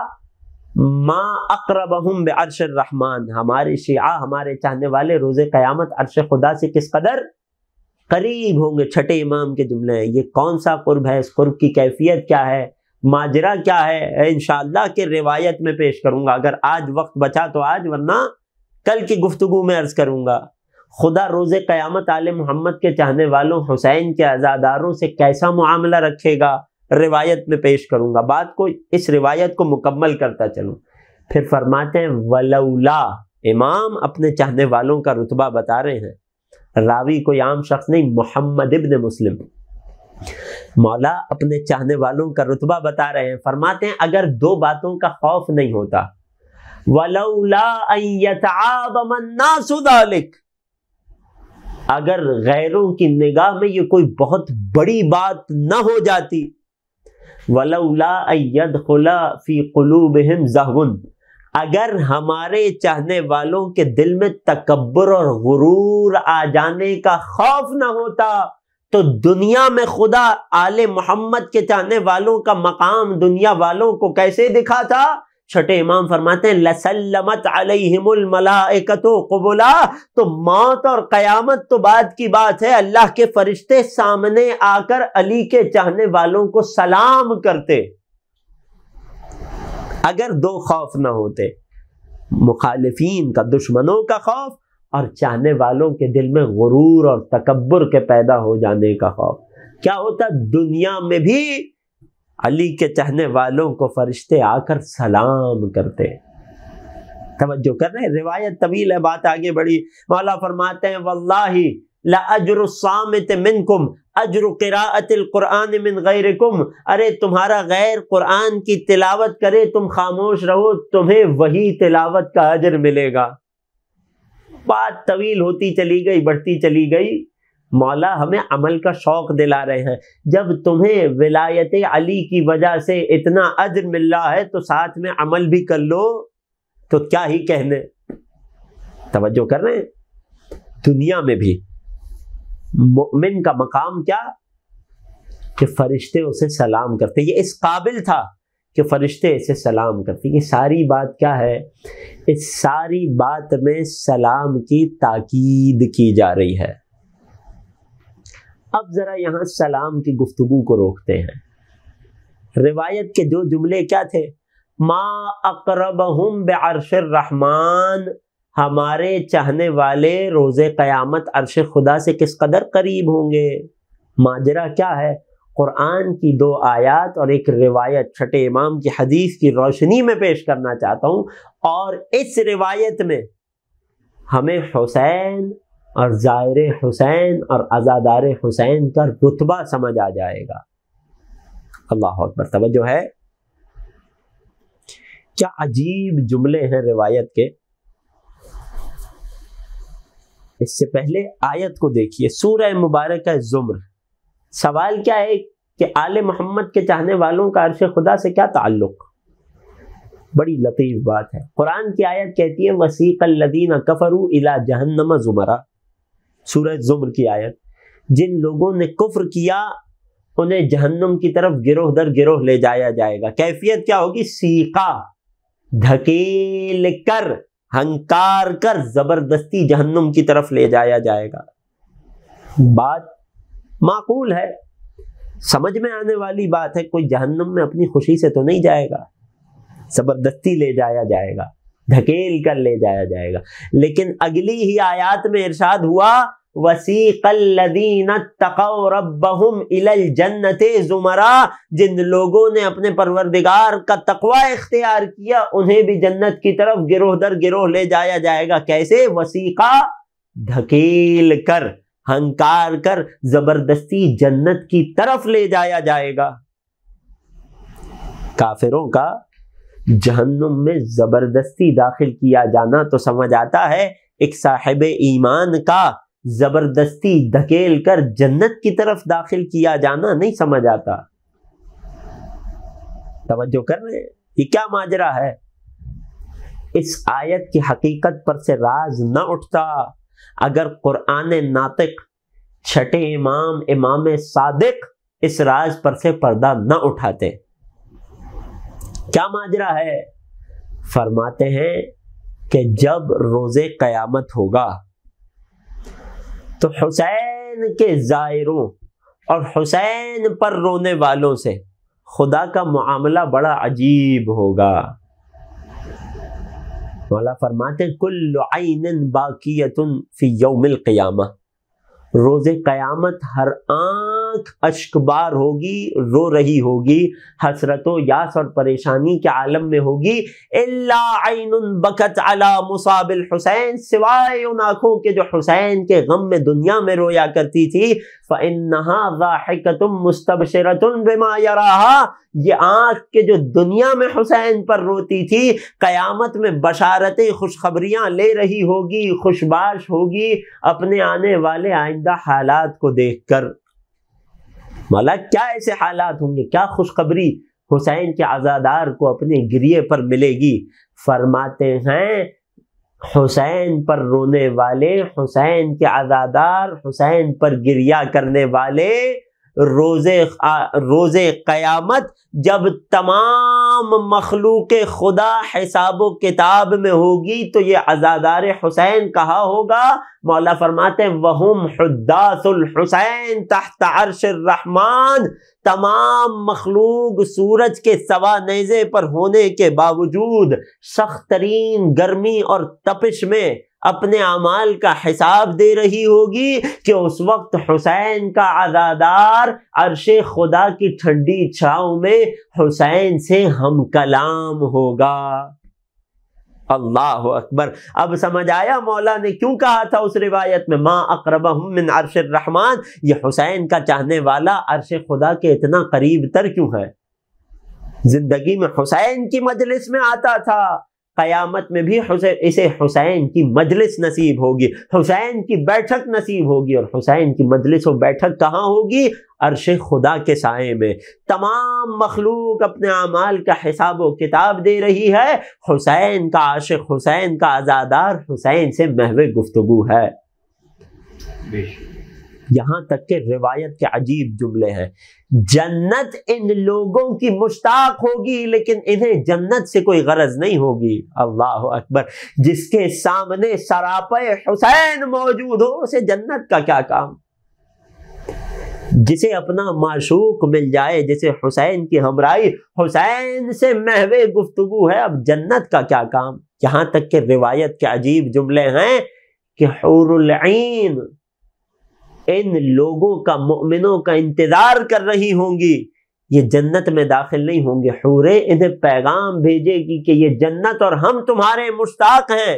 माँ अकरबहम अरश रहमान हमारे शिया हमारे चाहने वाले रोज़ क्यामत अरश खुदा से किस कदर करीब होंगे छठे इमाम के जुमले हैं ये कौन सा कुर्ब है इस कुर्ब की कैफियत क्या है माजरा क्या है इन के रिवायत में पेश करूँगा अगर आज वक्त बचा तो आज वरना कल की गुफ्तु में अर्ज़ करूँगा खुदा रोज़ क़यामत आल मोहम्मद के चाहने वालों हुसैन के आज़ादारों से कैसा मामला रखेगा रिवायत में पेश करूँगा बात को इस रिवायत को मुकम्मल करता चलूँ फिर फरमाते हैं वलौला इमाम अपने चाहने वालों का रुतबा बता रहे हैं रावी कोई आम शख्स नहीं मोहम्मद इबन मुस्लिम मौला अपने चाहने वालों का रुतबा बता रहे हैं फरमाते हैं अगर दो बातों का खौफ नहीं होता वलौला अगर गैरों की निगाह में ये कोई बहुत बड़ी बात ना हो जाती वलौला फी कलूबहम जहवन अगर हमारे चाहने वालों के दिल में तकबर और गुरूर आ जाने का खौफ ना होता तो दुनिया में खुदा आले मोहम्मद के चाहने वालों का मकाम दुनिया वालों को कैसे दिखा था छठे इमाम फरमाते हैं तो मौत और कयामत तो बाद की बात है अल्लाह के फरिश्ते सामने आकर अली के चाहने वालों को सलाम करते अगर दो खौफ ना होते मुखालिफिन का दुश्मनों का खौफ और चाहने वालों के दिल में गुरूर और तकबर के पैदा हो जाने का खौफ क्या होता दुनिया में भी अली के चाहने वालों को फरिश्ते आकर सलाम करते तवज्जो कर रहे रिवायत तवील है बात आगे बढ़ी मौला फरमाते हैं वल्लाही मिनकुम क़ुरान मिन गैरकुम अरे तुम्हारा गैर कुरान की तिलावत करे तुम खामोश रहो तुम्हें वही तिलावत का अजर मिलेगा बात तवील होती चली गई बढ़ती चली गई मौला हमें अमल का शौक दिला रहे हैं जब तुम्हें विलायत अली की वजह से इतना अज्र मिल रहा है तो साथ में अमल भी कर लो तो क्या ही कहने तवज्जो कर रहे हैं दुनिया में भी मोमिन का मकाम क्या कि फरिश्ते उसे सलाम करते ये इस काबिल था कि फरिश्ते इसे सलाम करते ये सारी बात क्या है इस सारी बात में सलाम की ताकीद की जा रही है अब ज़रा यहाँ सलाम की गुफ्तगु को रोकते हैं रिवायत के दो जुमले क्या थे मा अकरब हम रहमान हमारे चाहने वाले रोजे क़यामत अरश खुदा से किस कदर करीब होंगे माजरा क्या है क़ुरान की दो आयत और एक रिवायत छठे इमाम की हदीस की रोशनी में पेश करना चाहता हूँ और इस रिवायत में हमें हुसैन और ज़ायर हुसैन और आज़ादार हुसैन का रुतबा समझ आ जाएगा अल्लाह अकबर तवज्जो है क्या अजीब जुमले हैं रिवायत के इससे पहले आयत को देखिए सूर मुबारक है जुम्र सवाल क्या है कि आले मोहम्मद के चाहने वालों का अरश खुदा से क्या ताल्लुक बड़ी लतीफ़ बात है कुरान की आयत कहती है वसीक लदीना कफरू इला जहन्नम जुमरा सूरज जुम्र की आयत जिन लोगों ने कुफ्र किया उन्हें जहन्नुम की तरफ गिरोह दर गिरोह ले जाया जाएगा कैफियत क्या होगी सीखा धकेल कर हंकार कर जबरदस्ती जहन्नुम की तरफ ले जाया जाएगा बात माकूल है समझ में आने वाली बात है कोई जहन्नुम में अपनी खुशी से तो नहीं जाएगा जबरदस्ती ले जाया जाएगा धकेल कर ले जाया जाएगा लेकिन अगली ही आयात में इरशाद हुआ जिन लोगों ने अपने परवरदिगार का तकवा इख्तियार किया उन्हें भी जन्नत की तरफ गिरोह दर गिरोह ले जाया जाएगा कैसे वसीका धकेल कर हंकार कर जबरदस्ती जन्नत की तरफ ले जाया जाएगा काफिरों का जहन्नुम में जबरदस्ती दाखिल किया जाना तो समझ आता है एक साहिब ईमान का जबरदस्ती धकेल कर जन्नत की तरफ दाखिल किया जाना नहीं समझ आता तवज्जो कर रहे हैं ये क्या माजरा है इस आयत की हकीकत पर से राज न उठता अगर कुरान नातिक छठे इमाम इमाम सादिक इस राज पर से पर्दा न उठाते क्या माजरा है फरमाते हैं कि जब रोज़े क़यामत होगा तो हुसैन के ज़ायरों और हुसैन पर रोने वालों से खुदा का मामला बड़ा अजीब होगा वाला फरमाते कुल आइनन बाकी फी यौमिल क़यामा रोज़ क़यामत हर आम आंख अशकबार होगी रो रही होगी हसरतों यास और परेशानी के आलम में होगी बकत अला मुसाबिल हुसैन सिवाय उन आंखों के जो हुसैन के गम में दुनिया में रोया करती थी फ़ाहिकतुम मुस्तबशरतुन बिमा यराहा ये आंख के जो दुनिया में हुसैन पर रोती थी कयामत में बशारतें खुशखबरियां ले रही होगी खुशबाश होगी अपने आने वाले आइंदा हालात को देखकर माला क्या ऐसे हालात होंगे क्या खुशखबरी हुसैन के आज़ादार को अपने गिरिए पर मिलेगी फरमाते हैं हुसैन पर रोने वाले हुसैन के आज़ादार हुसैन पर गिरिया करने वाले रोज़े रोज़े क़यामत जब तमाम मखलूक खुदा हिसाब किताब में होगी तो ये आज़ादार हुसैन कहा होगा मौला फरमाते वहम हद्दासुल हुसैन तहत अरशरहमान तमाम मखलूक सूरज के सवा नज़े पर होने के बावजूद सख्त तरीन गर्मी और तपिश में अपने अमाल का हिसाब दे रही होगी कि उस वक्त हुसैन का अदादार अरश खुदा की ठंडी छाव में हुसैन से हम कलाम होगा अल्लाह अकबर अब समझ आया मौला ने क्यों कहा था उस रिवायत में माँ अकरब मिन अरश रहमान ये हुसैन का चाहने वाला अरश खुदा के इतना करीब तर क्यों है जिंदगी में हुसैन की मजलिस में आता था क़यामत में भी हुसैन इसे हुसैन की मजलिस नसीब होगी हुसैन की बैठक नसीब होगी और हुसैन की मजलिस और बैठक कहाँ होगी अरश खुदा के साय में तमाम मखलूक अपने अमाल का हिसाब व किताब दे रही है हुसैन का आश हुसैन का आज़ादार हुसैन से महवे गुफ्तगु है यहाँ तक के रिवायत के अजीब जुमले हैं जन्नत इन लोगों की मुश्ताक होगी लेकिन इन्हें जन्नत से कोई गरज नहीं होगी अल्लाह अकबर जिसके सामने सरापे हुसैन मौजूद हो उसे जन्नत का क्या काम जिसे अपना माशूक मिल जाए जिसे हुसैन की हमराई हुसैन से महवे गुफ्तगु है अब जन्नत का क्या काम यहां तक के रिवायत के अजीब जुमले हैं कि हौरल इन लोगों का मोमिनों का इंतज़ार कर रही होंगी ये जन्नत में दाखिल नहीं होंगे हूरे इन्हें पैगाम भेजेगी कि ये जन्नत और हम तुम्हारे मुश्ताक हैं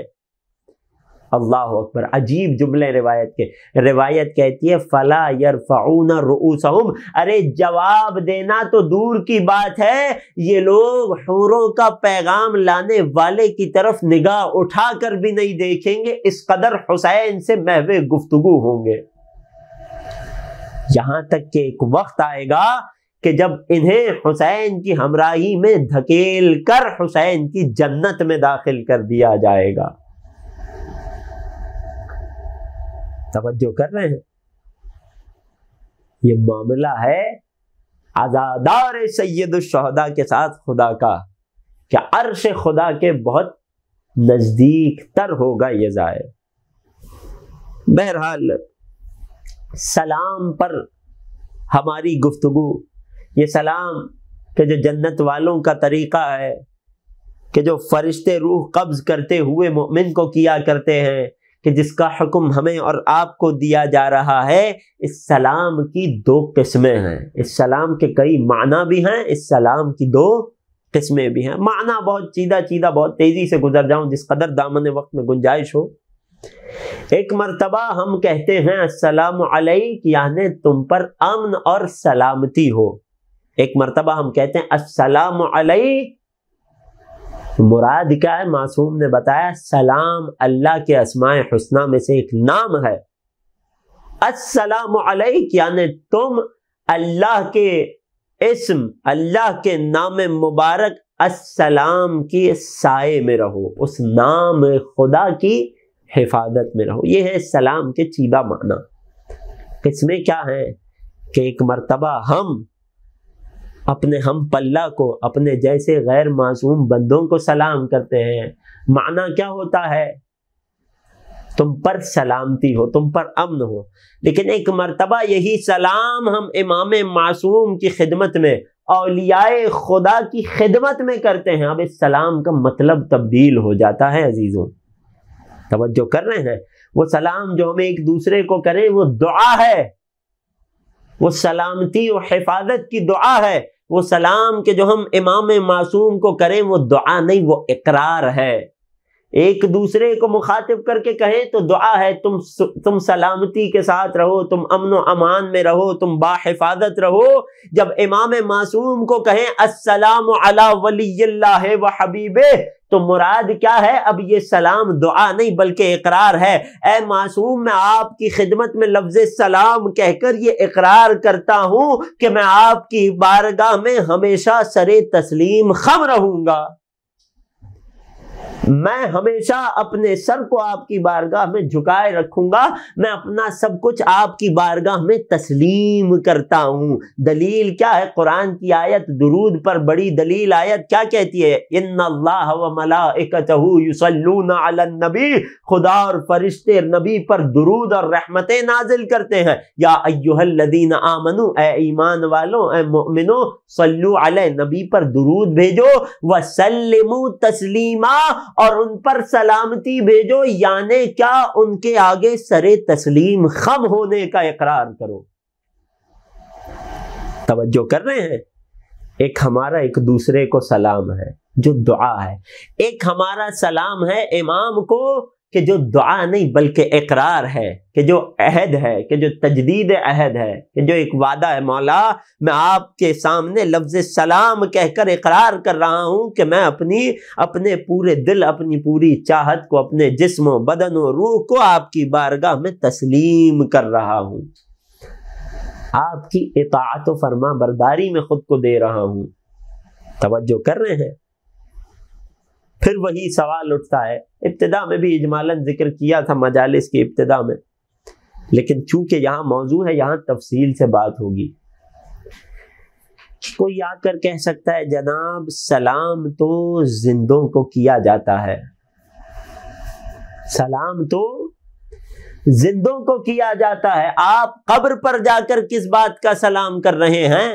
अल्लाह अकबर अजीब जुमले रिवायत के रिवायत कहती है फला यरफाउन रऊसहुम अरे जवाब देना तो दूर की बात है ये लोग हूरों का पैगाम लाने वाले की तरफ निगाह उठा कर भी नहीं देखेंगे इस कदर हुसैन से महवे गुफ्तु होंगे यहां तक कि एक वक्त आएगा कि जब इन्हें हुसैन की हमराही में धकेल कर हुसैन की जन्नत में दाखिल कर दिया जाएगा तवज्जो कर रहे हैं ये मामला है आजादार सैयद शहदा के साथ खुदा का कि अर्श खुदा के बहुत नजदीक तर होगा ये जाए बहरहाल सलाम पर हमारी गुफ्तु ये सलाम के जो जन्नत वालों का तरीक़ा है कि जो फरिश्ते रूह कब्ज़ करते हुए मोमिन को किया करते हैं कि जिसका हुक्म हमें और आपको दिया जा रहा है इस सलाम की दो किस्में हैं इस सलाम के कई माना भी हैं इस सलाम की दो किस्में भी हैं माना बहुत सीधा चीधा बहुत तेज़ी से गुजर जाऊं जिस कदर दामन वक्त में गुंजाइश हो एक मरतबा हम कहते हैं असलम यानी तुम पर अमन और सलामती हो एक मरतबा हम कहते हैं असलम मुराद क्या है मासूम ने बताया सलाम अल्लाह के असमाय हुसना में से एक नाम है असलम यानी तुम अल्लाह के इसम अल्लाह के नाम मुबारक असलाम की साय में रहो उस नाम खुदा की हिफाजत में रहो ये है सलाम के चीदा माना इसमें क्या है कि एक मर्तबा हम अपने हम पल्ला को अपने जैसे गैर मासूम बंदों को सलाम करते हैं माना क्या होता है तुम पर सलामती हो तुम पर अमन हो लेकिन एक मरतबा यही सलाम हम इमाम मासूम की खिदमत में अलियाए खुदा की खिदमत में करते हैं अब इस सलाम का मतलब तब्दील हो जाता है अजीज़ों तवज्जो कर रहे हैं वो सलाम जो हमें एक दूसरे को करें वो दुआ है वो सलामती और हिफाजत की दुआ है वो सलाम के जो हम इमाम मासूम को करें वो दुआ नहीं वो इकरार है एक दूसरे को मुखातिब करके कहें तो दुआ है तुम तुम सलामती के साथ रहो तुम अमन अमान में रहो तुम बाहिफाजत रहो जब इमाम मासूम को कहें असलम वली व हबीबे तो मुराद क्या है अब ये सलाम दुआ नहीं बल्कि इकरार है ए मासूम मैं आपकी खिदमत में लफ्ज सलाम कहकर ये इकरार करता हूं कि मैं आपकी बारगाह में हमेशा सरे तस्लीम खम रहूंगा मैं हमेशा अपने सर को आपकी बारगाह में झुकाए रखूंगा मैं अपना सब कुछ आपकी बारगाह में तस्लीम करता हूं दलील क्या है कुरान की आयत दुरूद पर बड़ी दलील आयत क्या कहती है इन अल्लाह नबी खुदा और फरिश्ते नबी पर दुरूद और रहमतें नाजिल करते हैं या अयुहल्लदीन आमनु ए ईमान वालों ए मोमिनो सल्लु अल नबी पर दुरूद भेजो व सलमु तस्लीमा और उन पर सलामती भेजो यानी क्या उनके आगे सरे तस्लीम खम होने का इकरार करो तवज्जो कर रहे हैं एक हमारा एक दूसरे को सलाम है जो दुआ है एक हमारा सलाम है इमाम को कि जो दुआ नहीं बल्कि इकरार है कि जो अहद है कि जो तजदीद अहद है कि जो एक वादा है मौला मैं आपके सामने लफ्ज सलाम कहकर इकरार कर रहा हूँ कि मैं अपनी अपने पूरे दिल अपनी पूरी चाहत को अपने जिसम बदन और रूह को आपकी बारगाह में तस्लीम कर रहा हूँ आपकी इतात फरमा बरदारी में खुद को दे रहा हूँ तोज्जो कर रहे हैं फिर वही सवाल उठता है इब्तदा में भी इजमालन जिक्र किया था मजालिस की इब्तदा में लेकिन चूंकि यहाँ मौजू है यहाँ तफसील से बात होगी कोई आकर कह सकता है जनाब सलाम तो जिंदों को किया जाता है सलाम तो जिंदों को किया जाता है आप कब्र पर जाकर किस बात का सलाम कर रहे हैं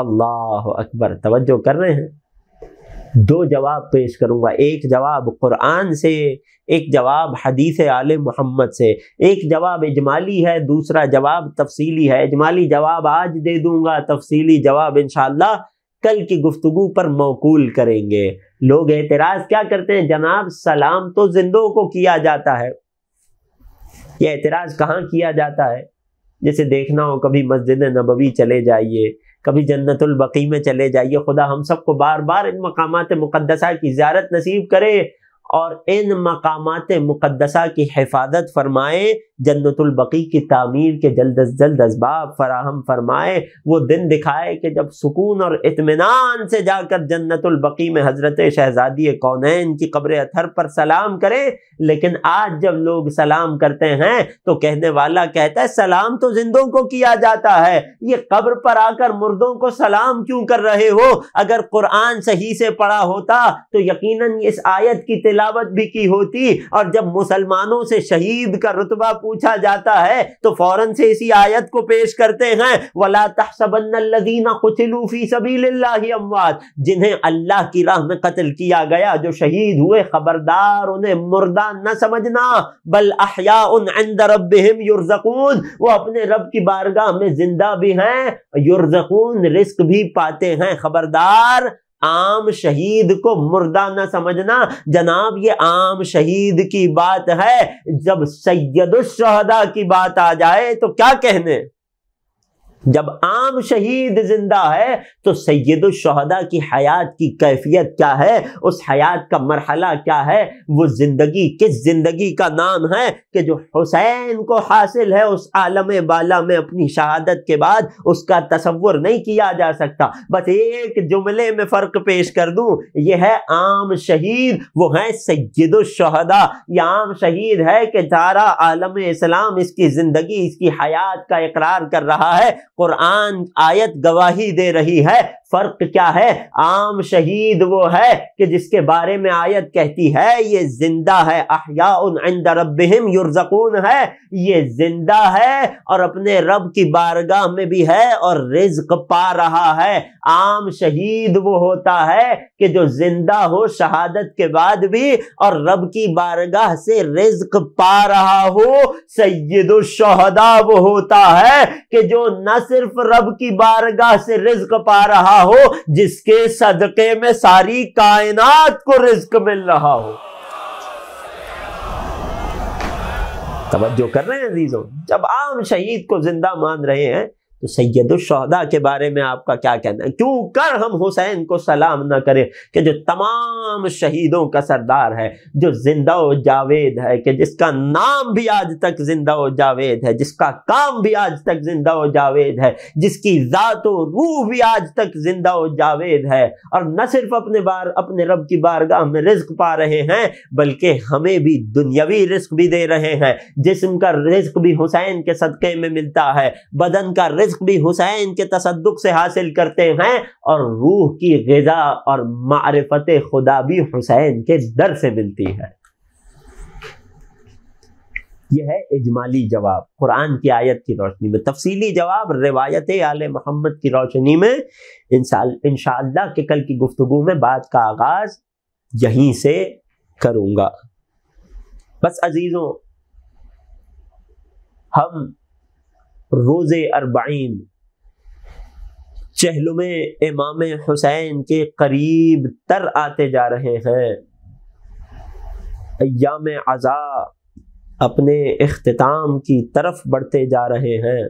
अल्लाह अकबर तवज्जो कर रहे हैं दो जवाब पेश करूंगा एक जवाब कुरान से एक जवाब हदीस आल मोहम्मद से एक जवाब इजमाली है दूसरा जवाब तफसीली है इजमाली जवाब आज दे दूंगा तफसीली जवाब इन कल की गुफ्तु पर मौकूल करेंगे लोग एतराज़ क्या करते हैं जनाब सलाम तो जिंदों को किया जाता है यह एतराज़ कहाँ किया जाता है जैसे देखना हो कभी मस्जिद नबवी चले जाइए कभी जन्नतुलबकी में चले जाइए खुदा हम सबको बार बार इन मकाम मुकदसा की ज्यारत नसीब करे और इन मकाम मुकदसा की हिफाजत फरमाए जन्नतुलबकी की तामीर के जल्द अज जल्द इसबाब फराहम फरमाए वो दिन दिखाए कि जब सुकून और इतमान से जाकर जन्नतुलबकी में हज़रत शहज़ादी कौनैन की कब्र अथर पर सलाम करें लेकिन आज जब लोग सलाम करते हैं तो कहने वाला कहता है सलाम तो जिंदों को किया जाता है ये कब्र पर आकर मुर्दों को सलाम क्यों कर रहे हो अगर कुरान सही से पढ़ा होता तो यकीनन इस आयत की तिलावत भी की होती और जब मुसलमानों से शहीद का रुतबा पूछा जाता है तो फौरन से इसी आयत को पेश करते हैं वला तहसबन्नदीना कुतलूफी सबी अमवात जिन्हें अल्लाह की राह में कत्ल किया गया जो शहीद हुए खबरदार उन्हें मुर्दा न समझना बल अहिया युरजकून वो अपने रब की बारगाह में जिंदा भी हैं युरजकून रिस्क भी पाते हैं खबरदार आम शहीद को मुर्दा न समझना जनाब ये आम शहीद की बात है जब सैयद शहदा की बात आ जाए तो क्या कहने जब आम शहीद जिंदा है तो सैद शहदा की हयात की कैफियत क्या है उस हयात का मरहला क्या है वो जिंदगी किस जिंदगी का नाम है कि जो हुसैन को हासिल है उस आलम बाला में अपनी शहादत के बाद उसका तस्वुर नहीं किया जा सकता बस एक जुमले में फ़र्क पेश कर दूं ये है आम शहीद वो है सैद शहदा ये आम शहीद है कि सारा आलम इस्लाम इसकी ज़िंदगी इसकी हयात का इकरार कर रहा है कुरान आयत गवाही दे रही है फर्क क्या है आम शहीद वो है कि जिसके बारे में आयत कहती है ये जिंदा है अहिया रबहिम है ये जिंदा है और अपने रब की बारगाह में भी है और रिज्क पा रहा है आम शहीद वो होता है कि जो जिंदा हो शहादत के बाद भी और रब की बारगाह से रिज्क पा रहा हो सैदुलशहदा वो होता है कि जो न सिर्फ रब की बारगाह से रिज्क पा रहा हो जिसके सदके में सारी कायनात को रिस्क मिल रहा हो तवज्जो कर रहे हैं अजीजों जब आम शहीद को जिंदा मान रहे हैं तो सैदुलशहदा के बारे में आपका क्या कहना है क्यों कर हम हुसैन को सलाम ना करें कि जो तमाम शहीदों का सरदार है जो जिंदा व जावेद है कि जिसका नाम भी आज तक जिंदा व जावेद है जिसका काम भी आज तक जिंदा व जावेद है जिसकी ज़ात व रूह भी आज तक जिंदा व जावेद है और न सिर्फ अपने बार अपने रब की बारगाह में रिस्क पा रहे हैं बल्कि हमें भी दुनियावी रिस्क भी दे रहे हैं जिसम का रिस्क भी हुसैन के सदक़े में मिलता है बदन का रिस्क रिज्क भी हुसैन के तसदुक से हासिल करते हैं और रूह की गजा और मारफत खुदा भी हुसैन के दर से मिलती है यह है इजमाली जवाब कुरान की आयत की रोशनी में तफसीली जवाब रिवायत आल मोहम्मद की रोशनी में इनशाला के कल की गुफ्तु में बात का आगाज यहीं से करूंगा बस अजीज़ों हम रोज़ अरबाइन चहलुम इमाम हुसैन के करीब तर आते जा रहे हैं अयाम अज़ा अपने अख्ताम की तरफ बढ़ते जा रहे हैं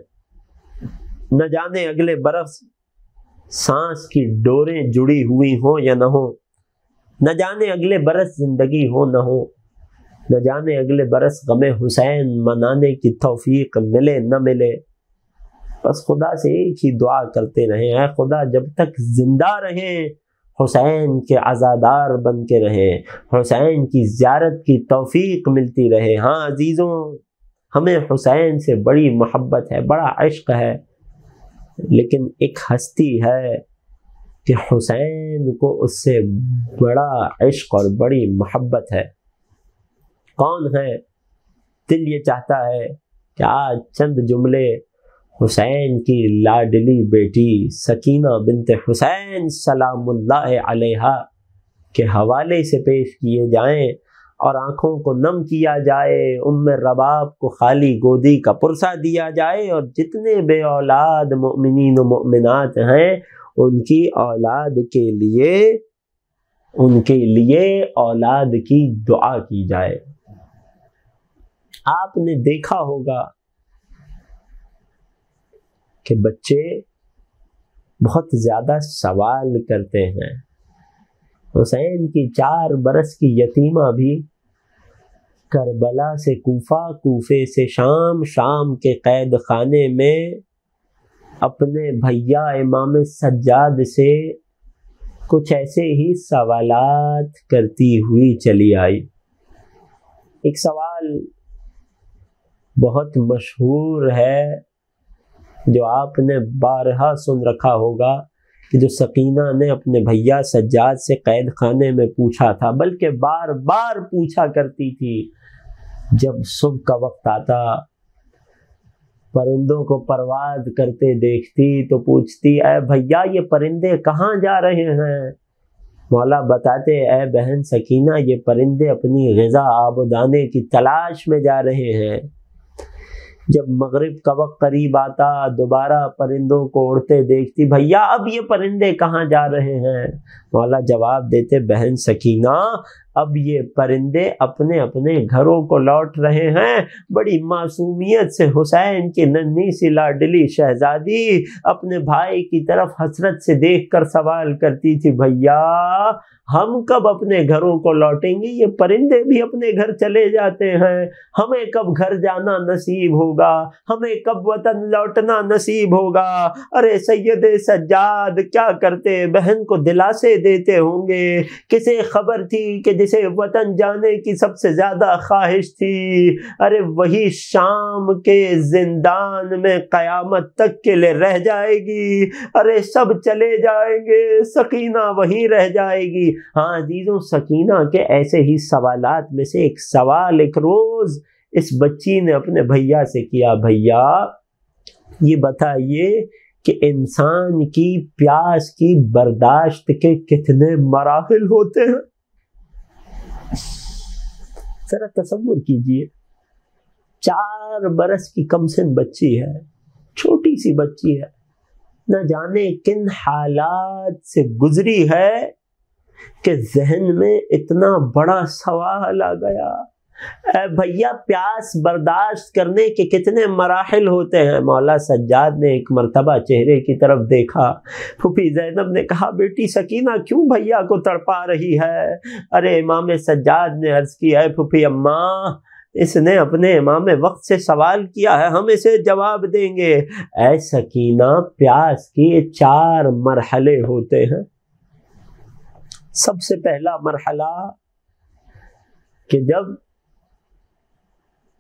न जाने अगले बरस सांस की डोरें जुड़ी हुई हों या न हो न जाने अगले बरस जिंदगी हो न हो न जाने अगले बरस गम हुसैन मनाने की तोफ़ीक मिले न मिले बस खुदा से एक ही दुआ करते रहे हैं खुदा जब तक जिंदा रहे हुसैन के आज़ादार बन के रहें हुसैन की ज्यारत की तोफीक मिलती रहे हाँ अजीज़ों हमें हुसैन से बड़ी मोहब्बत है बड़ा इश्क है लेकिन एक हस्ती है कि हुसैन को उससे बड़ा इश्क और बड़ी मोहब्बत है कौन है दिल ये चाहता है कि आज चंद जुमले हुसैन की लाडली बेटी सकीना बिनत हुसैन सलामुल्लाह के हवाले से पेश किए जाएं और आँखों को नम किया जाए उम रबाब को खाली गोदी का पुरसा दिया जाए और जितने बे औलाद ममिन ममिनत हैं उनकी औलाद के लिए उनके लिए औलाद की दुआ की जाए आपने देखा होगा कि बच्चे बहुत ज़्यादा सवाल करते हैं हुसैन की चार बरस की यतीमा भी करबला से कोफा कोफे से शाम शाम के कैद खाने में अपने भैया इमाम सज्जाद से कुछ ऐसे ही सवालात करती हुई चली आई एक सवाल बहुत मशहूर है जो आपने बारहा सुन रखा होगा कि जो सकीना ने अपने भैया सज्जाद से कैद खाने में पूछा था बल्कि बार बार पूछा करती थी जब सुबह का वक्त आता परिंदों को परवाद करते देखती तो पूछती अः भैया ये परिंदे कहाँ जा रहे हैं मौला बताते अः बहन सकीना ये परिंदे अपनी गज़ा आबोदाने की तलाश में जा रहे हैं जब मगरिब का वक्त करीब आता दोबारा परिंदों को उड़ते देखती भैया अब ये परिंदे कहाँ जा रहे हैं मौला जवाब देते बहन सकीना अब ये परिंदे अपने अपने घरों को लौट रहे हैं बड़ी मासूमियत से हुसैन की नन्ही सी लाडली शहजादी अपने भाई की तरफ हसरत से देखकर सवाल करती थी भैया हम कब अपने घरों को लौटेंगे ये परिंदे भी अपने घर चले जाते हैं हमें कब घर जाना नसीब होगा हमें कब वतन लौटना नसीब होगा अरे सैयद सज्जाद क्या करते बहन को दिलासे देते होंगे किसे खबर थी कि जिसे वतन जाने की सबसे ज़्यादा ख्वाहिश थी अरे वही शाम के जिंदान में क़यामत तक के लिए रह जाएगी अरे सब चले जाएंगे सकीना वहीं रह जाएगी हाँ दीदों सकीना के ऐसे ही सवालात में से एक सवाल एक रोज़ इस बच्ची ने अपने भैया से किया भैया ये बताइए कि इंसान की प्यास की बर्दाश्त के कितने मराहल होते हैं जरा तस्वुर कीजिए चार बरस की कम से बच्ची है छोटी सी बच्ची है न जाने किन हालात से गुजरी है कि जहन में इतना बड़ा सवाल आ गया भैया प्यास बर्दाश्त करने के कितने मराहल होते हैं मौला सज्जाद ने एक मरतबा चेहरे की तरफ देखा फूफी जैनब ने कहा बेटी सकीना क्यों भैया को तड़पा रही है अरे इमाम सज्जाद ने अर्ज़ किया है फूफी अम्मा इसने अपने इमाम वक्त से सवाल किया है हम इसे जवाब देंगे ऐ सकीना प्यास के चार मरहले होते हैं सबसे पहला मरहला कि जब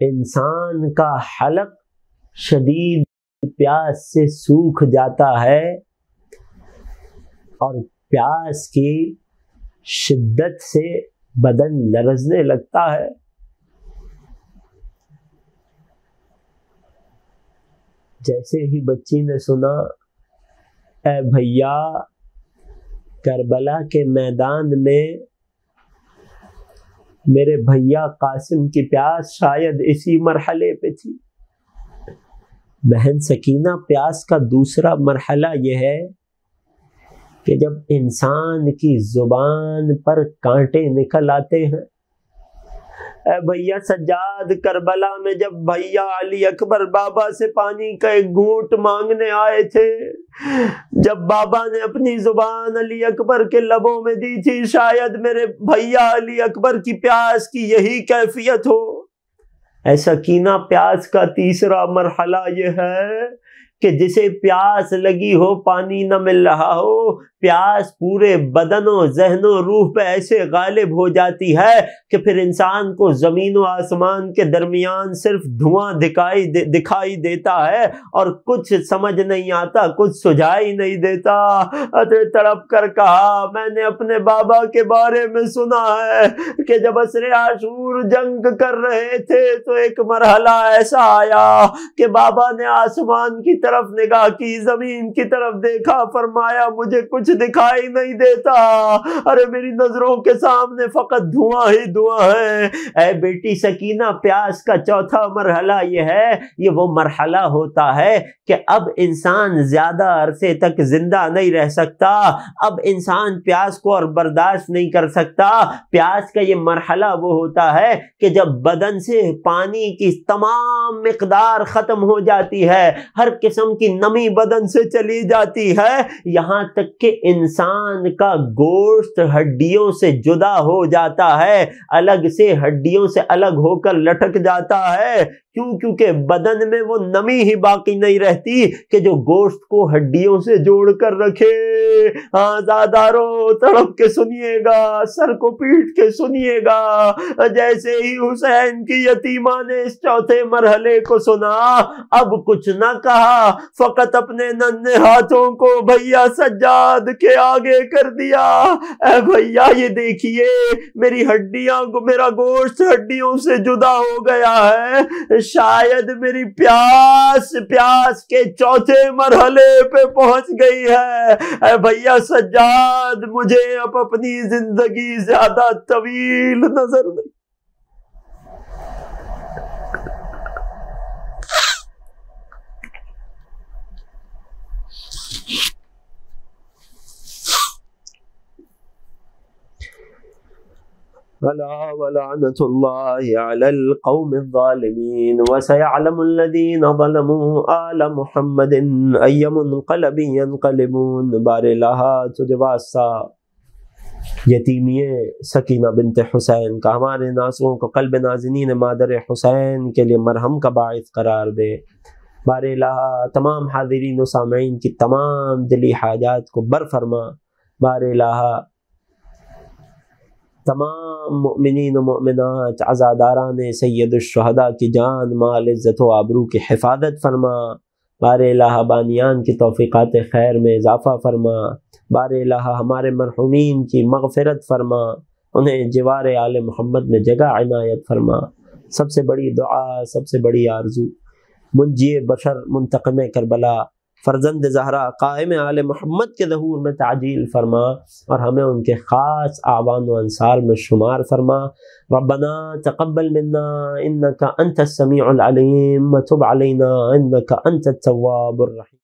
इंसान का हलक शदीद प्यास से सूख जाता है और प्यास की शिद्दत से बदन लरजने लगता है जैसे ही बच्ची ने सुना ए भैया करबला के मैदान में मेरे भैया कासिम की प्यास शायद इसी मरहले पे थी बहन सकीना प्यास का दूसरा मरहला यह है कि जब इंसान की ज़ुबान पर कांटे निकल आते हैं भैया सज्जाद करबला में जब भैया अली अकबर बाबा से पानी का एक घूट मांगने आए थे जब बाबा ने अपनी जुबान अली अकबर के लबों में दी थी शायद मेरे भैया अली अकबर की प्यास की यही कैफियत हो ऐसा कीना प्यास का तीसरा मरहला यह है कि जिसे प्यास लगी हो पानी न मिल रहा हो प्यास पूरे बदनों जहनों रूह पे ऐसे गालिब हो जाती है कि फिर इंसान को ज़मीन व आसमान के दरमियान सिर्फ धुआं दिखाई दे, दिखाई देता है और कुछ समझ नहीं आता कुछ सुझाई नहीं देता अरे तड़प कर कहा मैंने अपने बाबा के बारे में सुना है कि जब असरे आशूर जंग कर रहे थे तो एक मरहला ऐसा आया कि बाबा ने आसमान की तरफ निगाह की जमीन की तरफ देखा फरमाया मुझे कुछ दिखाई नहीं देता अरे मेरी नजरों के सामने फकत धुआं ही धुआं है ऐ बेटी सकीना प्यास का चौथा मरहला ये है ये वो मरहला होता है कि अब इंसान ज्यादा अरसे तक जिंदा नहीं रह सकता अब इंसान प्यास को और बर्दाश्त नहीं कर सकता प्यास का ये मरहला वो होता है कि जब बदन से पानी की तमाम मकदार ख़त्म हो जाती है हर किस्म जिसम की नमी बदन से चली जाती है यहां तक कि इंसान का गोश्त हड्डियों से जुदा हो जाता है अलग से हड्डियों से अलग होकर लटक जाता है क्यों क्योंकि बदन में वो नमी ही बाकी नहीं रहती कि जो गोश्त को हड्डियों से जोड़ कर रखे आजादारो हाँ, तड़प के सुनिएगा सर को पीट के सुनिएगा जैसे ही हुसैन की यतीमा ने इस चौथे मरहले को सुना अब कुछ ना कहा फकत अपने नन्हे हाथों को भैया सज्जाद के आगे कर दिया अः भैया ये देखिए मेरी हड्डियां मेरा गोश्त हड्डियों से जुदा हो गया है शायद मेरी प्यास प्यास के चौथे मरहले पे पहुंच गई है भैया सज्जाद मुझे अब अपनी जिंदगी ज्यादा तवील नजर नहीं فلا ولعنة الله على القوم الظالمين وسيعلم الذين ظلموا آل محمد أي منقلب ينقلبون بار لها تجواسا यतीमिए सकीना बिनत हुसैन का हमारे नासुओं को कल्ब नाजनीन मादर हुसैन के लिए मरहम का बायस करार दे बार लहा तमाम हाजरीन सामीन की तमाम दिली हाजात को फरमा बार लहा तमाम मिन अज़ादारान आज़ादारान शहदा की जान माल इज़्ज़त व आबरू की हिफाजत फरमा बार बानियान की तोफ़ीक़ात खैर में इजाफ़ा फरमा बार लाहा हमारे मरहूमिन की मगफ़रत फरमा उन्हें जवार आल मोहम्मद में जगह इनायत फरमा सबसे बड़ी दुआ सबसे बड़ी आरजू मुंजिए बशर मुंतकम करबला فرزند زہرہ قائم آل محمد کے ظہور میں تعجیل فرما اور ہمیں ان کے خاص اعوان و انصار میں شمار فرما ربنا تقبل منا انك انت السميع العليم وتب علينا انك انت التواب الرحيم